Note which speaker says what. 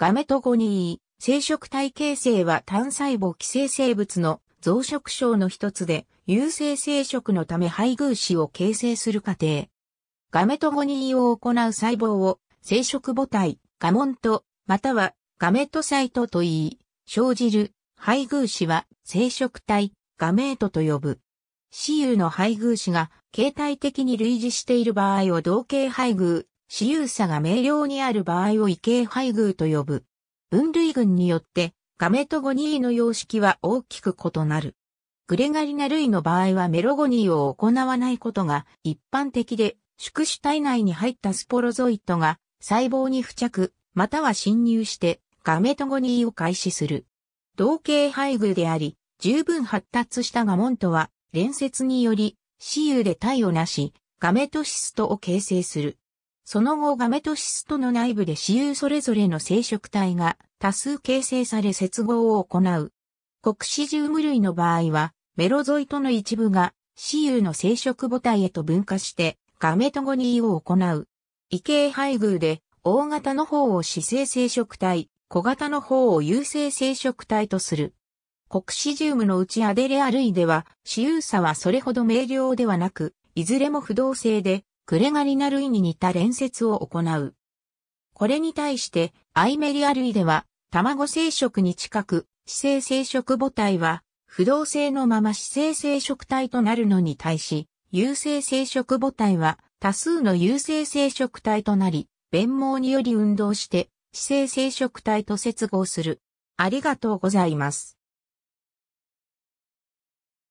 Speaker 1: ガメトゴニー、生殖体形成は単細胞寄生生物の増殖症の一つで、有性生殖のため配偶子を形成する過程。ガメトゴニーを行う細胞を生殖母体、ガモント、またはガメトサイトと言い、生じる配偶子は生殖体、ガメートと呼ぶ。雌雄の配偶子が形態的に類似している場合を同型配偶私有差が明瞭にある場合を異形配偶と呼ぶ。分類群によって、ガメトゴニーの様式は大きく異なる。グレガリナ類の場合はメロゴニーを行わないことが一般的で、宿主体内に入ったスポロゾイトが細胞に付着、または侵入してガメトゴニーを開始する。同型配偶であり、十分発達したガモントは、連接により、私有で体をなし、ガメトシストを形成する。その後ガメとシストの内部で雌雄それぞれの生殖体が多数形成され接合を行う。黒ジウム類の場合は、メロゾイトの一部が雌雄の生殖母体へと分化してガメトゴニーを行う。異形配偶で、大型の方を死性生殖体、小型の方を有性生殖体とする。国シジウムのうちアデレア類では、私有差はそれほど明瞭ではなく、いずれも不動性で、クレガリナ類に似た連接を行う。これに対して、アイメリア類では、卵生殖に近く、姿勢生殖母体は、不動性のまま姿勢生殖体となるのに対し、有性生殖母体は、多数の有性生殖体となり、弁毛により運動して、姿勢生殖体と接合する。ありがとうございます。